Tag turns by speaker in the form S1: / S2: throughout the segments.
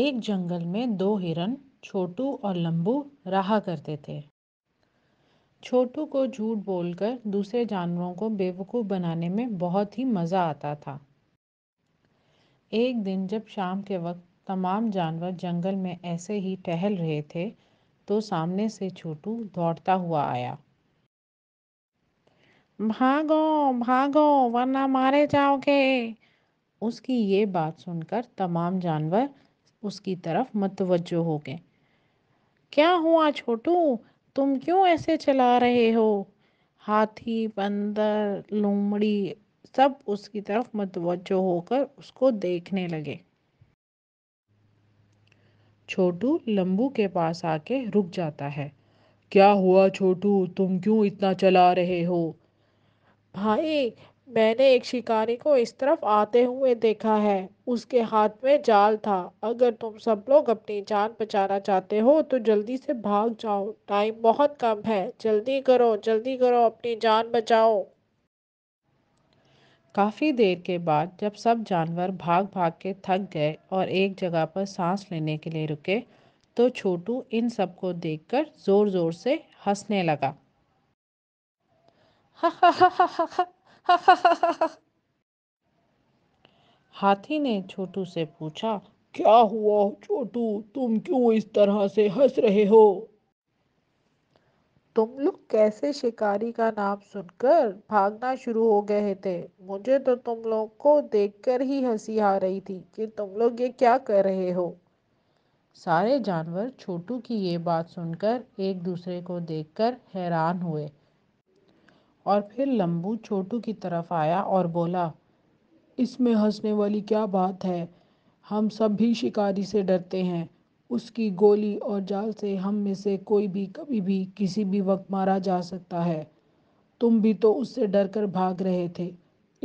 S1: एक जंगल में दो हिरन छोटू और लंबू रहा करते थे छोटू को झूठ बोलकर दूसरे जानवरों को बेवकूफ़ बनाने में बहुत ही मज़ा आता था एक दिन जब शाम के वक्त तमाम जानवर जंगल में ऐसे ही टहल रहे थे तो सामने से छोटू दौड़ता हुआ आया भागो भागो वरना मारे जाओगे उसकी ये बात सुनकर तमाम जानवर उसकी तरफ मतवजो हो गए क्या हुआ छोटू तुम क्यों ऐसे चला रहे हो हाथी बंदर लोमड़ी सब उसकी तरफ मतवजो होकर उसको देखने लगे छोटू लंबू के पास आके रुक जाता है क्या हुआ छोटू तुम क्यों इतना चला रहे हो भाई मैंने एक शिकारी को इस तरफ आते हुए देखा है उसके हाथ में जाल था अगर तुम सब लोग अपनी जान बचाना चाहते हो तो जल्दी से भाग जाओ टाइम बहुत कम है जल्दी करो जल्दी करो अपनी जान बचाओ काफ़ी देर के बाद जब सब जानवर भाग भाग के थक गए और एक जगह पर सांस लेने के लिए रुके तो छोटू इन सबको कर ज़ोर ज़ोर से हंसने लगा हा हा हा हा हा हाथी ने छोटू से पूछा क्या हुआ छोटू तुम क्यों इस तरह से हंस रहे हो तुम लोग कैसे शिकारी का नाम सुनकर भागना शुरू हो गए थे मुझे तो तुम लोग को देखकर ही हंसी आ रही थी कि तुम लोग ये क्या कर रहे हो सारे जानवर छोटू की ये बात सुनकर एक दूसरे को देखकर हैरान हुए और फिर लम्बू छोटू की तरफ आया और बोला इसमें हंसने वाली क्या बात है हम सब भी शिकारी से डरते हैं उसकी गोली और जाल से हम में से कोई भी कभी भी किसी भी वक्त मारा जा सकता है तुम भी तो उससे डर कर भाग रहे थे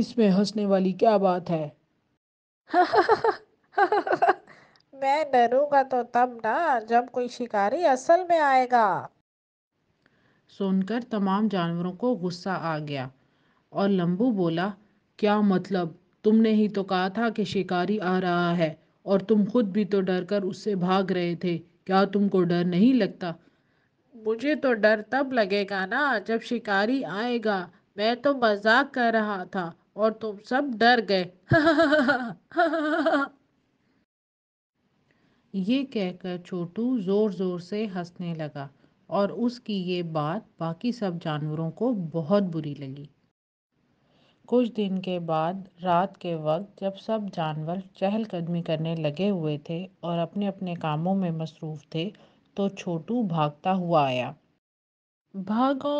S1: इसमें हंसने वाली क्या बात है मैं डरूंगा तो तब ना जब कोई शिकारी असल में आएगा सुनकर तमाम जानवरों को गुस्सा आ गया और लंबू बोला क्या मतलब तुमने ही तो कहा था कि शिकारी आ रहा है और तुम खुद भी तो डर कर उससे भाग रहे थे क्या तुमको डर नहीं लगता मुझे तो डर तब लगेगा ना जब शिकारी आएगा मैं तो मजाक कर रहा था और तुम सब डर गए ये कहकर छोटू जोर जोर से हंसने लगा और उसकी ये बात बाकी सब जानवरों को बहुत बुरी लगी कुछ दिन के बाद रात के वक्त जब सब जानवर चहलकदमी करने लगे हुए थे और अपने अपने कामों में मसरूफ़ थे तो छोटू भागता हुआ आया भागो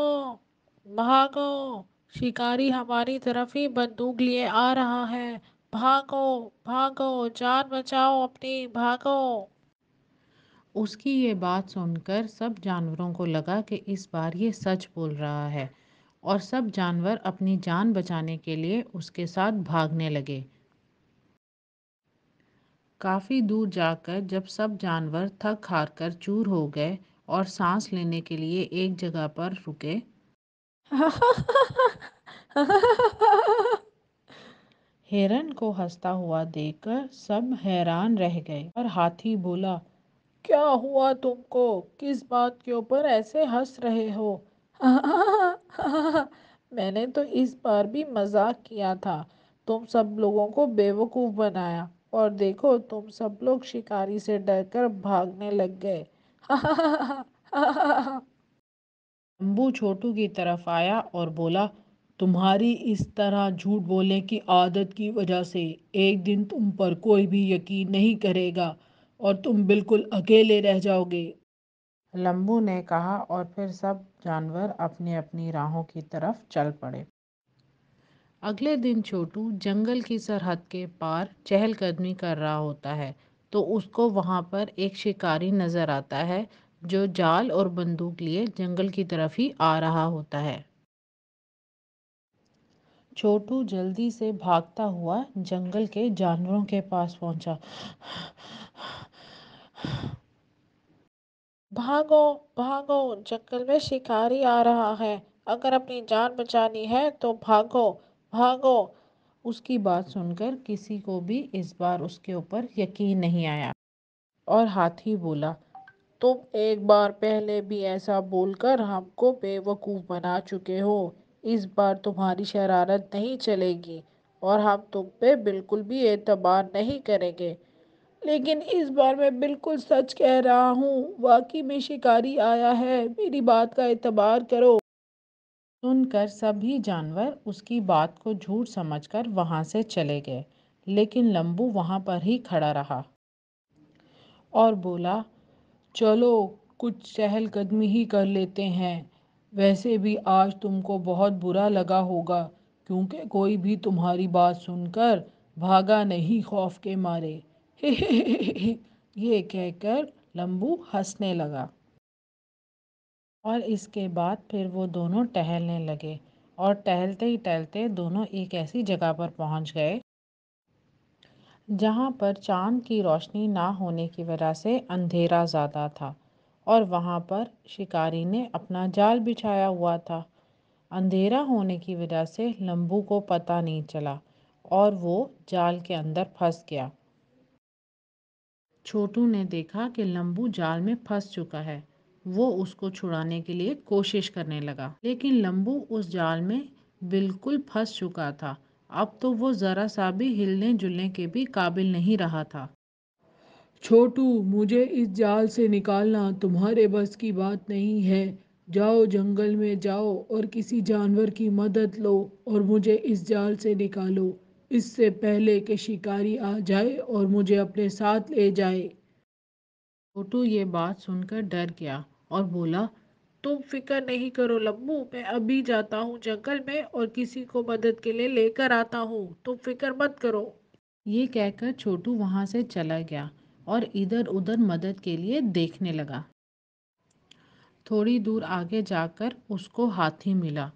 S1: भागो शिकारी हमारी तरफ ही बंदूक लिए आ रहा है भागो भागो जान बचाओ अपनी भागो उसकी ये बात सुनकर सब जानवरों को लगा कि इस बार ये सच बोल रहा है और सब जानवर अपनी जान बचाने के लिए उसके साथ भागने लगे काफ़ी दूर जाकर जब सब जानवर थक हार कर चूर हो गए और सांस लेने के लिए एक जगह पर रुके हिरन को हंसता हुआ देखकर सब हैरान रह गए और हाथी बोला क्या हुआ तुमको किस बात के ऊपर ऐसे हंस रहे हो मैंने तो इस बार भी मजाक किया था तुम सब लोगों को बेवकूफ़ बनाया और देखो तुम सब लोग शिकारी से डरकर भागने लग गए अम्बू छोटू की तरफ आया और बोला तुम्हारी इस तरह झूठ बोलने की आदत की वजह से एक दिन तुम पर कोई भी यकीन नहीं करेगा और तुम बिल्कुल अकेले रह जाओगे लम्बू ने कहा और फिर सब जानवर अपनी अपनी राहों की तरफ चल पड़े अगले दिन छोटू जंगल की सरहद के पार चहलकदमी कर रहा होता है तो उसको वहाँ पर एक शिकारी नज़र आता है जो जाल और बंदूक लिए जंगल की तरफ ही आ रहा होता है छोटू जल्दी से भागता हुआ जंगल के जानवरों के पास पहुंचा भागो भागो जंगल में शिकारी आ रहा है अगर अपनी जान बचानी है तो भागो भागो उसकी बात सुनकर किसी को भी इस बार उसके ऊपर यकीन नहीं आया और हाथी बोला तुम एक बार पहले भी ऐसा बोलकर हमको बेवकूफ़ बना चुके हो इस बार तुम्हारी शरारत नहीं चलेगी और हम तुम पे बिल्कुल भी एतबार नहीं करेंगे लेकिन इस बार मैं बिल्कुल सच कह रहा हूँ वाकई में शिकारी आया है मेरी बात का एतबार करो सुनकर सभी जानवर उसकी बात को झूठ समझकर वहाँ से चले गए लेकिन लंबू वहाँ पर ही खड़ा रहा और बोला चलो कुछ चहलकदमी ही कर लेते हैं वैसे भी आज तुमको बहुत बुरा लगा होगा क्योंकि कोई भी तुम्हारी बात सुनकर भागा नहीं खौफ के मारे ये कहकर लंबू हंसने लगा और इसके बाद फिर वो दोनों टहलने लगे और टहलते ही टहलते दोनों एक ऐसी जगह पर पहुंच गए जहाँ पर चांद की रोशनी ना होने की वजह से अंधेरा ज़्यादा था और वहाँ पर शिकारी ने अपना जाल बिछाया हुआ था अंधेरा होने की वजह से लम्बू को पता नहीं चला और वो जाल के अंदर फंस गया छोटू ने देखा कि लम्बू जाल में फंस चुका है वो उसको छुड़ाने के लिए कोशिश करने लगा लेकिन लम्बू उस जाल में बिल्कुल फंस चुका था अब तो वो ज़रा सा भी हिलने जुलने के भी काबिल नहीं रहा था छोटू मुझे इस जाल से निकालना तुम्हारे बस की बात नहीं है जाओ जंगल में जाओ और किसी जानवर की मदद लो और मुझे इस जाल से निकालो इससे पहले कि शिकारी आ जाए और मुझे अपने साथ ले जाए छोटू ये बात सुनकर डर गया और बोला तुम फिक्र नहीं करो लम्बू मैं अभी जाता हूँ जंगल में और किसी को मदद के लिए लेकर आता हूँ तुम फिक्र मत करो ये कहकर छोटू वहाँ से चला गया और इधर उधर मदद के लिए देखने लगा थोड़ी दूर आगे जाकर उसको हाथी मिला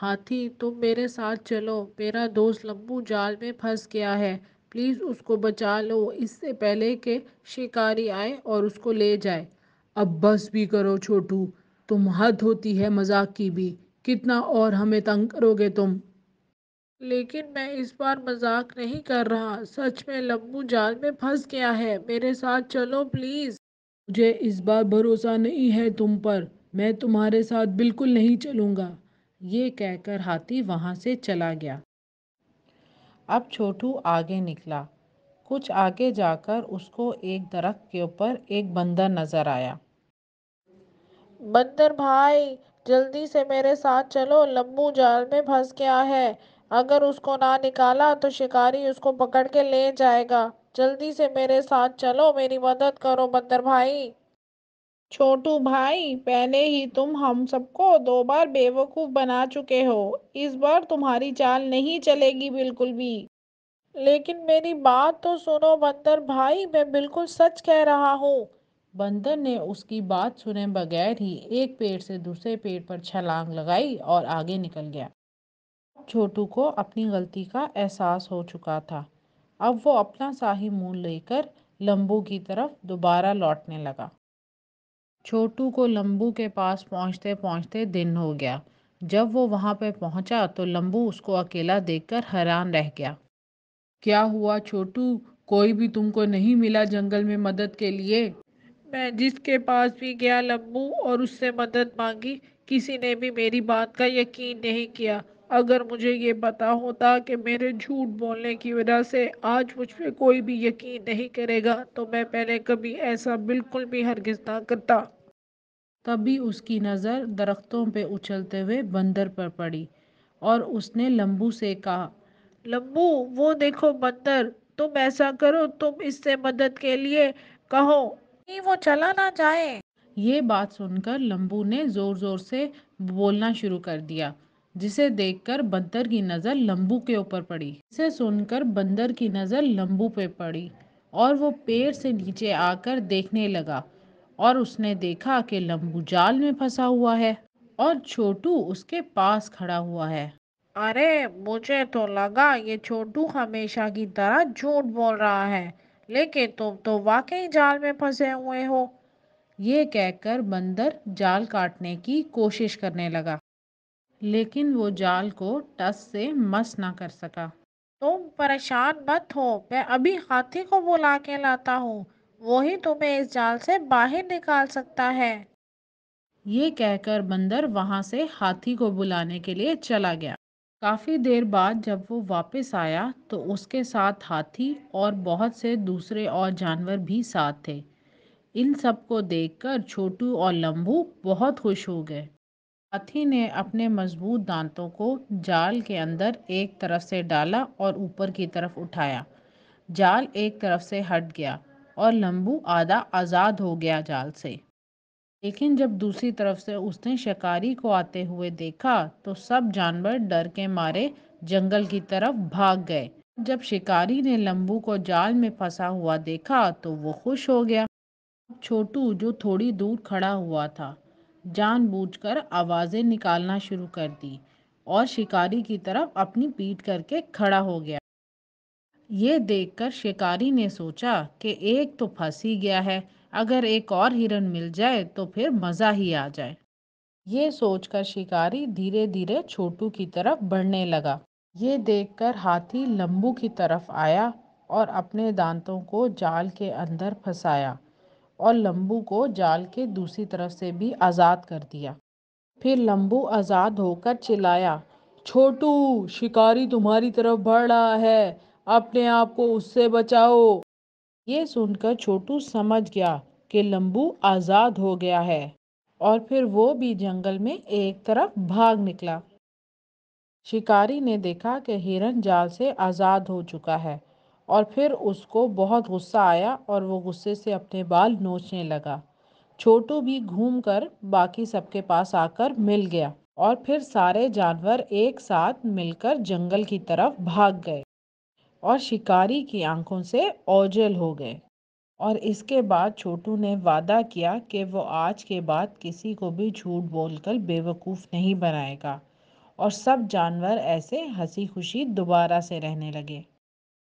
S1: हाथी तुम मेरे साथ चलो मेरा दोस्त लम्बू जाल में फंस गया है प्लीज़ उसको बचा लो इससे पहले के शिकारी आए और उसको ले जाए अब बस भी करो छोटू तुम हद होती है मजाक की भी कितना और हमें तंग करोगे तुम लेकिन मैं इस बार मजाक नहीं कर रहा सच में लम्बू जाल में फंस गया है मेरे साथ चलो प्लीज़ मुझे इस बार भरोसा नहीं है तुम पर मैं तुम्हारे साथ बिल्कुल नहीं चलूँगा ये कहकर हाथी वहाँ से चला गया अब छोटू आगे निकला कुछ आगे जाकर उसको एक दरख्त के ऊपर एक बंदर नज़र आया बंदर भाई जल्दी से मेरे साथ चलो लम्बू जाल में फंस गया है अगर उसको ना निकाला तो शिकारी उसको पकड़ के ले जाएगा जल्दी से मेरे साथ चलो मेरी मदद करो बंदर भाई छोटू भाई पहले ही तुम हम सबको दो बार बेवकूफ़ बना चुके हो इस बार तुम्हारी चाल नहीं चलेगी बिल्कुल भी लेकिन मेरी बात तो सुनो बंदर भाई मैं बिल्कुल सच कह रहा हूँ बंदर ने उसकी बात सुने बगैर ही एक पेड़ से दूसरे पेड़ पर छलांग लगाई और आगे निकल गया छोटू को अपनी गलती का एहसास हो चुका था अब वो अपना शाही मूल लेकर लंबू की तरफ दोबारा लौटने लगा छोटू को लंबू के पास पहुंचते पहुंचते दिन हो गया जब वो वहां पर पहुंचा तो लंबू उसको अकेला देखकर हैरान रह गया क्या हुआ छोटू कोई भी तुमको नहीं मिला जंगल में मदद के लिए मैं जिसके पास भी गया लंबू और उससे मदद मांगी किसी ने भी मेरी बात का यकीन नहीं किया अगर मुझे ये पता होता कि मेरे झूठ बोलने की वजह से आज मुझ पर कोई भी यकीन नहीं करेगा तो मैं पहले कभी ऐसा बिल्कुल भी हरगिज ना करता तभी उसकी नज़र दरख्तों पे उछलते हुए बंदर पर पड़ी और उसने लम्बू से कहा लम्बू वो देखो बंदर तुम ऐसा करो तुम इससे मदद के लिए कहो कि वो चला ना जाए ये बात सुनकर लम्बू ने ज़ोर ज़ोर से बोलना शुरू कर दिया जिसे देखकर बंदर की नज़र लंबू के ऊपर पड़ी इसे सुनकर बंदर की नज़र लंबू पे पड़ी और वो पेड़ से नीचे आकर देखने लगा और उसने देखा कि लंबू जाल में फंसा हुआ है और छोटू उसके पास खड़ा हुआ है अरे मुझे तो लगा ये छोटू हमेशा की तरह झूठ बोल रहा है लेकिन तुम तो वाकई जाल में फंसे हुए हो ये कहकर बंदर जाल काटने की कोशिश करने लगा लेकिन वो जाल को टस से मस ना कर सका तुम परेशान मत हो मैं अभी हाथी को बुला के लाता हूँ वही तुम्हें इस जाल से बाहर निकाल सकता है ये कहकर बंदर वहाँ से हाथी को बुलाने के लिए चला गया काफ़ी देर बाद जब वो वापस आया तो उसके साथ हाथी और बहुत से दूसरे और जानवर भी साथ थे इन सब को देखकर छोटू और लम्बू बहुत खुश हो गए हाथी ने अपने मजबूत दांतों को जाल के अंदर एक तरफ से डाला और ऊपर की तरफ उठाया जाल एक तरफ से हट गया और लंबू आधा आज़ाद हो गया जाल से लेकिन जब दूसरी तरफ से उसने शिकारी को आते हुए देखा तो सब जानवर डर के मारे जंगल की तरफ भाग गए जब शिकारी ने लंबू को जाल में फंसा हुआ देखा तो वो खुश हो गया छोटू जो थोड़ी दूर खड़ा हुआ था जानबूझकर आवाज़ें निकालना शुरू कर दी और शिकारी की तरफ अपनी पीठ करके खड़ा हो गया ये देखकर शिकारी ने सोचा कि एक तो फंस ही गया है अगर एक और हिरन मिल जाए तो फिर मज़ा ही आ जाए ये सोचकर शिकारी धीरे धीरे छोटू की तरफ बढ़ने लगा ये देखकर हाथी लम्बू की तरफ आया और अपने दांतों को जाल के अंदर फंसाया और लम्बू को जाल के दूसरी तरफ से भी आज़ाद कर दिया फिर लम्बू आज़ाद होकर चिल्लाया छोटू शिकारी तुम्हारी तरफ बढ़ रहा है अपने आप को उससे बचाओ ये सुनकर छोटू समझ गया कि लम्बू आज़ाद हो गया है और फिर वो भी जंगल में एक तरफ भाग निकला शिकारी ने देखा कि हिरन जाल से आज़ाद हो चुका है और फिर उसको बहुत गुस्सा आया और वो गुस्से से अपने बाल नोचने लगा छोटू भी घूमकर बाकी सबके पास आकर मिल गया और फिर सारे जानवर एक साथ मिलकर जंगल की तरफ भाग गए और शिकारी की आंखों से ओझल हो गए और इसके बाद छोटू ने वादा किया कि वो आज के बाद किसी को भी झूठ बोलकर बेवकूफ़ नहीं बनाएगा और सब जानवर ऐसे हंसी खुशी दोबारा से रहने लगे